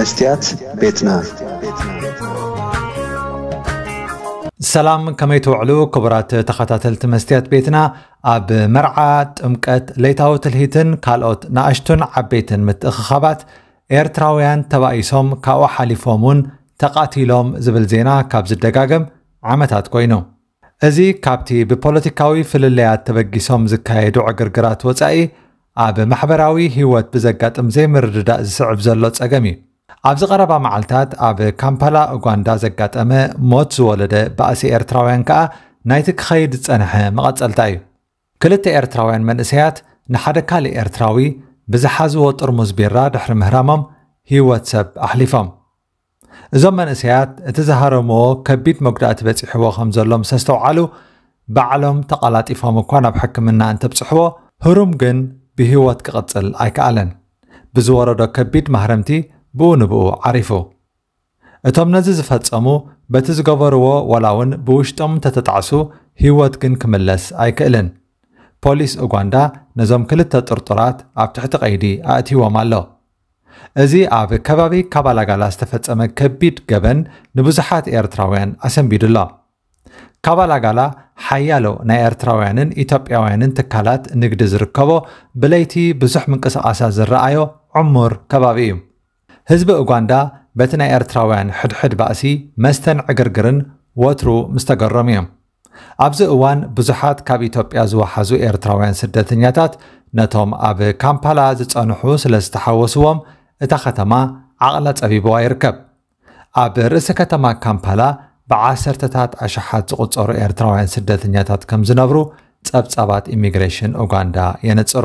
መስትያት ቤትና ሰላም ከመይ ትውዕሉ ክቡራት ተኸታተልቲ መስትያት ቤትና ኣብ መርዓ ጥምቀት ለይታዊ ትልሂትን ካልኦት ንኣሽቱን ዓበይትን ምትእኽኻባት ኤርትራውያን ተባኢሶም ካብኡ ሓሊፎም እውን ተቓቲሎም ዝብል ዜና ካብ ዝደጋገም ዓመታት ኮይኑ እዚ ካብቲ ብፖለቲካዊ ፍልለያት ተበጊሶም ዝካየዱ ዕግርግራት ወጻኢ ኣብ ማሕበራዊ ህይወት ብዘጋጥም ዘይምርድዳእ ዝስዕብ ዘሎ ጸገም እዩ ኣብዚ ቀረባ መዓልትታት ኣብ ካምፓላ ኡጋንዳ ዘጋጠመ ሞት ዝወለደ ባእሲ ኤርትራውያን ከዓ ናይቲ ክኸይድ ዝጸንሐ መቐጸልታ እዩ ክልተ ኤርትራውያን መንእሰያት ንሓደ ካልእ ኤርትራዊ ብዝሓዝዎ ጥርሙዝ ቢራ ድሕሪ ምህራሞም ህይወት ሰብ ኣሕሊፎም እዞም መንእሰያት እቲ ዝሃረምዎ ከቢድ መጉዳእቲ በፂሕዎ ከም ዘሎ ምስ ዝተውዓሉ ባዕሎም ተቐላጢፎም እኳ ናብ ሕክምና እንተብፅሕዎ ህሩም ግን ብህይወት ክቕፅል ኣይከኣለን ብዝወረዶ ከቢድ ማህረምቲ ብኡ ንብኡ ዓሪፉ እቶም ነዚ ዝፈጸሙ በቲ ዝገበርዎ ዋላ እውን ብውሽጦም እንተተጣዕሱ ህይወት ግን ክምለስ ኣይክእልን ፖሊስ እጓንዳ ነዞም ክልተ ጥርጡራት ኣብ ትሕቲ ቀይዲ ኣእትይዎም ኣሎ እዚ ኣብ ከባቢ ካባላጋላ ዝተፈጸመ ከቢድ ገበን ንብዙሓት ኤርትራውያን ኣሰንቢዱሎ ካባላጋላ ሓያሎ ናይ ኤርትራውያንን ኢትዮጵያውያንን ትካላት ንግዲ ዝርከቦ ብለይቲ ብዙሕ ምንቅስቓሳት ዝረኣዮ ዕሙር ከባቢ እዩ ህዝቢ ኡጋንዳ በቲ ናይ ኤርትራውያን ሕድሕድ ባእሲ መስተን ዕግርግርን ወትሩ ምስ ተገረሙ እዮም ኣብዚ እዋን ብዙሓት ካብ ኢትዮጵያ ዝወሓዙ ኤርትራውያን ስደተኛታት ነቶም ኣብ ካምፓላ ዝጸንሑ ስለ ዝተሓወስዎም እታ ከተማ ዓቕላ ጸቢብዋ ይርከብ ኣብ ርእሲ ከተማ ካምፓላ ብዓሰርተታት ኣሸሓት ዝቝጸሩ ኤርትራውያን ስደተኛታት ከም ዝነብሩ ጸብጻባት ኢሚግሬሽን ኡጋንዳ የነጽሩ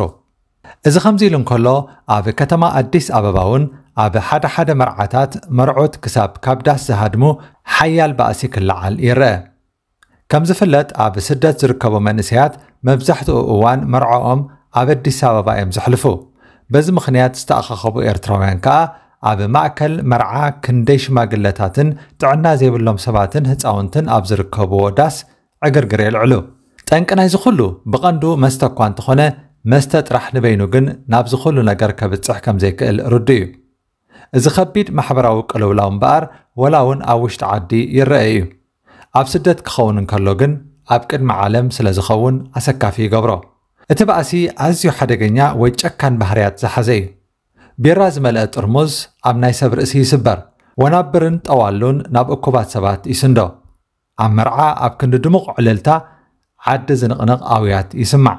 እዚ ከምዚ ኢሉ እንከሎ ኣብ ከተማ ኣዲስ ኣበባ እውን ኣብ ሓደ ሓደ መርዓታት መርዑት ክሳብ ካብ ዳስ ዝሃድሙ ሓያል ባእሲ ክለዓል ይርአ ከም ዝፍለጥ ኣብ ስደት ዝርከቡ መንእሰያት መብዛሕትኡ እዋን መርዖኦም ኣብ ኣዲስ ኣበባ እዮም ዘሕልፉ በዚ ምኽንያት ዝተኣኻኸቡ ኤርትራውያን ከዓ ኣብ ማእከል መርዓ ክንደይ ሽማግለታትን ጥዕና ዘይብሎም ሰባትን ህፃውንትን ኣብ ዝርከብዎ ዳስ ዕግርግር የልዕሉ ጠንቂ ናይ ዝኹሉ ብቐንዱ መስተ እኳ እንተኾነ መስተ ጥራሕ ንበይኑ ግን ናብ ዝኽሉ ነገር ከብፅሕ ከም ዘይክእል ርዱ እዩ እዚ ከቢድ ማሕበራዊ ቅልውላው እምበኣር ወላ እውን ኣብ ውሽጢ ዓዲ ይረአ እዩ ኣብ ስደት ክኸውን እንከሎ ግን ኣብ ቅድሚ ዓለም ስለ ዝኸውን ኣሰካፊ ይገብሮ እቲ ባእሲ ኣዝዩ ሓደገኛ ወይ ጨካን ባህርያት ዝሓዘ እዩ ቢራ ዝመልአ ጥርሙዝ ኣብ ናይ ሰብ ርእሲ ይስበር ወናብርን ጠዋሉን ናብ እኩባት ሰባት ይስንዶ ኣብ መርዓ ኣብ ክንዲ ድሙቕ ዕልልታ ዓዲ ዝንቕንቕ ኣውያት ይስማዕ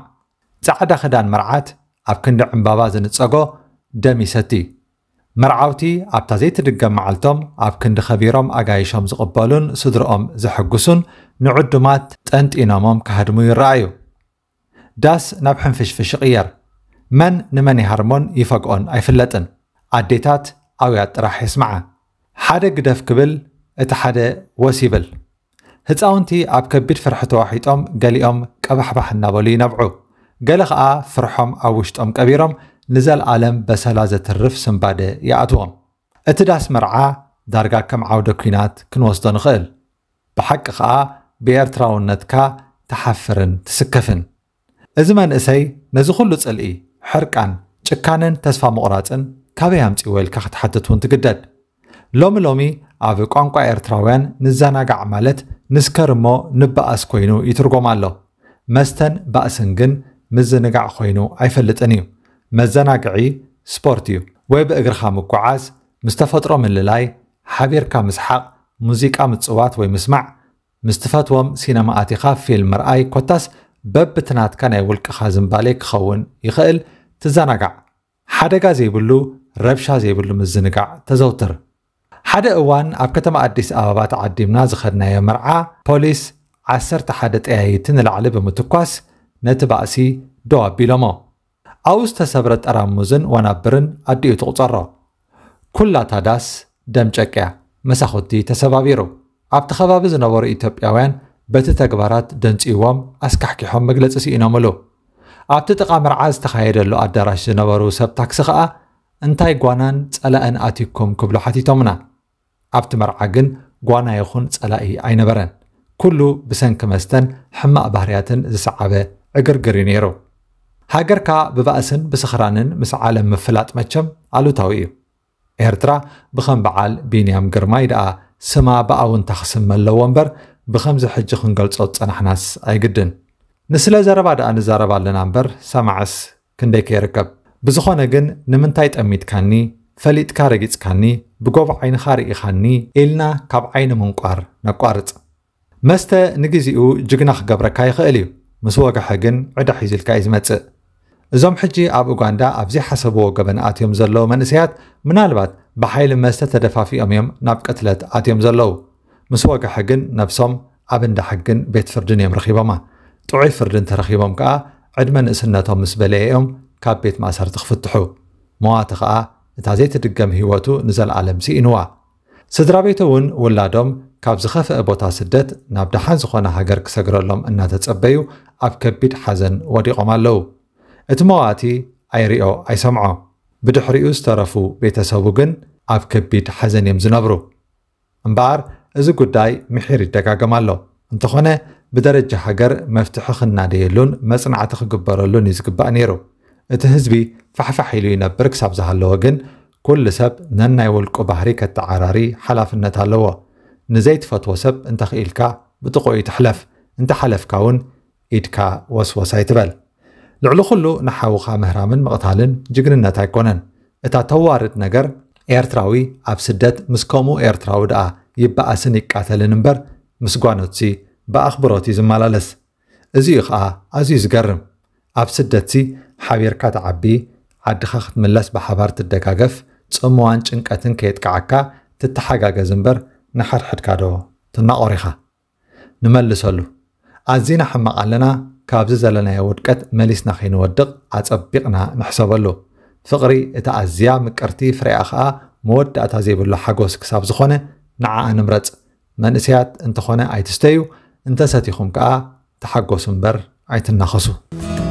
ፃዕዳ ክዳን መርዓት ኣብ ክንዲ ዕምባባ ዝንፀጎ ደም ይሰቲ መርዓውቲ ኣብታ ዘይትድገም መዓልቶም ኣብ ክንዲ ኸቢሮም ኣጋይሾም ዝቕበሉን ስድሮኦም ዘሐጉሱን ንዕዱማት ጠንጢኖሞም ካህድሙ ይረኣዩ ዳስ ናብ ሕንፍሽፍሽ ይቕየር መን ንመን ይሃርሞን ይፈግኦን ኣይፍለጥን ኣዴታት ኣውያት ጥራሕ ይስምዓ ሓደ ግደፍ ክብል እቲ ሓደ ወስ ይብል ህፃውንቲ ኣብ ከቢድ ፍርሒ ተዋሒጦም ገሊኦም ቀባሕባሕ እናበሉ ይነብዑ ገለ ከዓ ፍርሖም ኣብ ውሽጦም ቀቢሮም ንዘለዓለም በሰላ ዘትርፍ ስምባደ ይኣትዎም እቲ ዳስ መርዓ ዳርጋ ከም ዓውደ ኩናት ክንወስዶ ንኽእል ብሓቂ ከዓ ብኤርትራውነትካ ተሓፍርን ትስከፍን እዚ መንእሰይ ነዚ ኩሉ ፅልኢ ሕርቃን ጭካንን ተስፋ ምቑራፅን ካበይ ኣምፂ ወኢልካ ክትሓትት እውን ትግደድ ሎሚ ሎሚ ኣብ ቋንቋ ኤርትራውያን ንዘናጋዕ ማለት ንስከር እሞ ንበኣስ ኮይኑ ይትርጎም ኣሎ መስተን ባእስን ግን ምዝንጋዕ ኮይኑ ኣይፈልጥን እዩ መዘናግዒ ስፖርት እዩ ወይ ብእግርኻ ምጓዓዝ ምስ ተፈጥሮ ምልላይ ሓቢርካ ምስሓቕ ሙዚቃ ምፅዋት ወይ ምስማዕ ምስ ትፈትዎም ሲነማኣቲኻ ፊልም ምርኣይ ኮታስ በብትናትካ ናይ ውልቅኻ ዝምባሌ ክኸውን ይኽእል ትዘናጋዕ ሓደጋ ዘይብሉ ረብሻ ዘይብሉ ምዝንጋዕ ተዘውትር ሓደ እዋን ኣብ ከተማ ኣዲስ ኣበባ ተዓዲምና ዝኸድናዮ መርዓ ፖሊስ 11 ጠያይቲ ንላዕሊ ብምትኳስ ነቲ ባእሲ ደው ኣቢሎሞ ኣብኡ ዝተሰብረ ጠራሙዝን ወናብርን ኣዲኡ ትቑፀሮ ኩላታ ዳስ ደም ጨቅያ መሳኽቲ ተሰባቢሩ ኣብቲ ከባቢ ዝነበሩ ኢትዮጵያውያን በቲ ተግባራት ደንፂዎም ኣስካሕኪሖም መግለፂ ሲኢኖምሉ ኣብቲ ጥቓ ምርዓ ዝተኻየደሉ ኣዳራሽ ዝነበሩ ሰብ ታክሲ ከዓ እንታይ ጓናን ጸላእን ኣቲኩም ክብሎ ሓቲቶምና ኣብቲ መርዓ ግን ጓና ይኹን ጸላኢ ኣይነበረን ኩሉ ብሰንኪ መስተን ሕማቕ ባህርያትን ዝሰዓበ እዩ ነይሩ ሃገርካ ብባእስን ብስኽራንን ምስ ዓለም ምፍላጥ መቸም ኣሉታዊ እዩ ኤርትራ ብኸም በዓል ቢንያም ግርማይ ደኣ ስማ ብኣውንታ ክስመ ኣለዎ እምበር ብኸምዚ ሕጂ ክንገልጾ ፀናሕናስ ኣይግድን ንስለ ዘረባ ደኣ ንዛረባ ኣለና እምበር ሰማዓስ ክንደይ ከይርከብ ብዝኾነ ግን ንምንታይ ጠሚትካኒ ፈሊጥካ ረጊፅካኒ ብጎብ ዓይንኻ ርኢኻኒ ኢልና ካብ ዓይኒ ምንቋር ነቋርፅ መስተ ንግዜኡ ጅግና ክገብረካ ይኽእል እዩ ምስ ወግሐ ግን ዕዳ ሒዙልካ እዩ ዝመፅእ እዞም ሕጂ ኣብ ኡጋንዳ ኣብዘይ ሓሰብዎ ገበን ኣትዮም ዘለዉ መንእሰያት ምናልባት ብሓይሊ መስተ ተደፋፊኦም እዮም ናብ ቅትለት ኣትዮም ዘለዉ ምስ ወግሐ ግን ነብሶም ኣብ እንዳ ሕግን ቤት ፍርድን እዮም ረኺቦማ ጥዑይ ፍርድን ተረኺቦም ከዓ ዕድመ ንእስነቶም ምስ በለየ እዮም ካብ ቤት ማእሰርቲ ክፍትሑ መዋቲ ከዓ እታ ዘይትድገም ህይወቱ ንዘለዓለም ሲኢንዋ ስድራ ቤቱ እውን ውላዶም ካብ ዝኸፍአ ቦታ ስደት ናብ ደሓን ዝኾነ ሃገር ክሰግረሎም እናተጸበዩ ኣብ ከቢድ ሓዘን ወዲቖም ኣለዉ እቲ መዋእቲ ኣይርዮ ኣይሰምዖ ብድሕሪኡ ዝተረፉ ቤተሰቡ ግን ኣብ ከቢድ ሓዘን እዮም ዝነብሩ እምበኣር እዚ ጉዳይ ምሒር ይደጋገም ኣሎ እንተኾነ ብደረጃ ሃገር መፍትሒ ክናደየሉን መፅናዕቲ ክግበረሉን እዩ ዝግባእ ነይሩ እቲ ህዝቢ ፋሕፋሕ ኢሉ ይነብር ክሳብ ዝሃለወ ግን ኩሉ ሰብ ነናይ ውልቁ ባህሪ ከተዓራሪ ሓላፍነት ኣለዎ ንዘይትፈትዎ ሰብ እንተኽኢልካ ብጥቑኡ ትሕለፍ እንተሓለፍካ እውን ኢድካ ወስወሳ ይትበል ልዕሊ ኩሉ ንሓውኻ ምህራምን ምቕታልን ጅግንነት ኣይኮነን እታ ተዋርድ ነገር ኤርትራዊ ኣብ ስደት ምስ ከምኡ ኤርትራዊ ደኣ ይበኣስን ይቃተልን እምበር ምስ ጓኖትሲ ብኣኽብሮት እዩ ዝመላለስ እዚኡ ከዓ ኣዝዩ ዝገርም ኣብ ስደትሲ ሓቢርካ ትዓቢ ዓድኻ ክትምለስ ብሓባር ትደጋገፍ ጽምዋን ጭንቀትን ከየጥቃዓካ ትተሓጋገዝ እምበር ንሓድሕድካ ዶ ትናቆሪኻ ንመልሰሉ ኣዝና ሕማቕ ኣለና ካብዚ ዘለናዮ ውድቀት መሊስና ከይንወድቕ ኣፀቢቕና ንሕሰበሉ ፍቕሪ እቲ ኣዝያ ምቅርቲ ፍርያ ከዓ መወዳእታ ዘይብሉ ሓጎስ ክሳብ ዝኾነ ንዓኣ ንምረፅ መንእስያት እንተኾነ ኣይትስተዩ እንተሰቲኹም ከዓ ተሓጎሱ እምበር ኣይትናኸሱ